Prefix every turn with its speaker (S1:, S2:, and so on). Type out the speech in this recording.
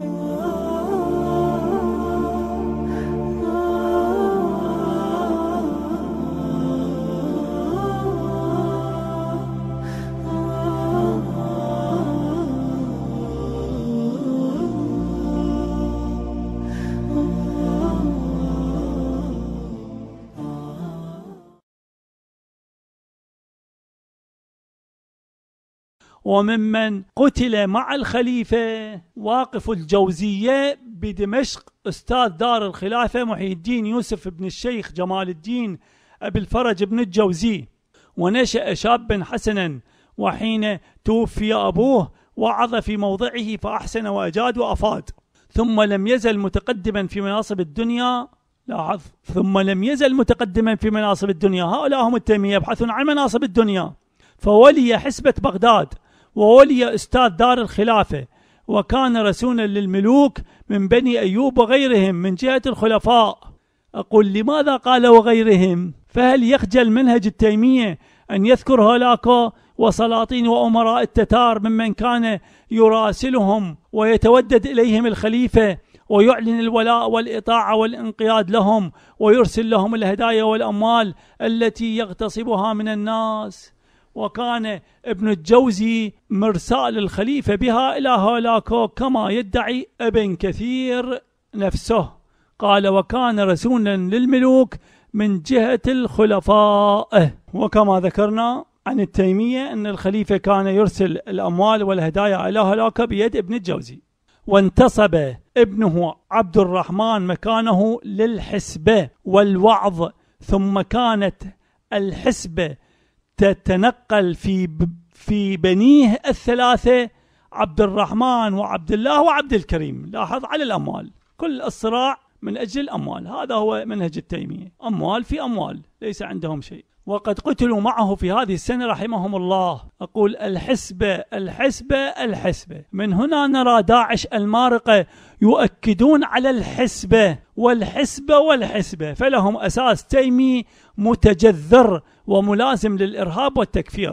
S1: Oh. وممن قتل مع الخليفة واقف الجوزية بدمشق أستاذ دار الخلافة محي الدين يوسف بن الشيخ جمال الدين أبي الفرج بن الجوزي ونشأ شابا حسنا وحين توفي أبوه وعظ في موضعه فأحسن وأجاد وأفاد ثم لم يزل متقدما في مناصب الدنيا لاحظ ثم لم يزل متقدما في مناصب الدنيا هؤلاء هم التيمية يبحثون عن مناصب الدنيا فولي حسبة بغداد وولي أستاذ دار الخلافة وكان رسولا للملوك من بني أيوب وغيرهم من جهة الخلفاء أقول لماذا قال وغيرهم فهل يخجل منهج التيمية أن يذكر هولاكو وسلاطين وأمراء التتار ممن كان يراسلهم ويتودد إليهم الخليفة ويعلن الولاء والإطاعة والانقياد لهم ويرسل لهم الهدايا والأموال التي يغتصبها من الناس وكان ابن الجوزي مرسال الخليفة بها إلى هولاكو كما يدعي ابن كثير نفسه قال وكان رسولا للملوك من جهة الخلفاء وكما ذكرنا عن التيمية أن الخليفة كان يرسل الأموال والهدايا إلى هولاكو بيد ابن الجوزي وانتصب ابنه عبد الرحمن مكانه للحسبة والوعظ ثم كانت الحسبة تتنقل في في بنيه الثلاثة عبد الرحمن وعبد الله وعبد الكريم لاحظ على الأموال كل الصراع من أجل الأموال هذا هو منهج التيمية أموال في أموال ليس عندهم شيء وقد قتلوا معه في هذه السنة رحمهم الله أقول الحسبة الحسبة الحسبة من هنا نرى داعش المارقة يؤكدون على الحسبة والحسبة والحسبة فلهم أساس تيمي متجذر وملازم للإرهاب والتكفير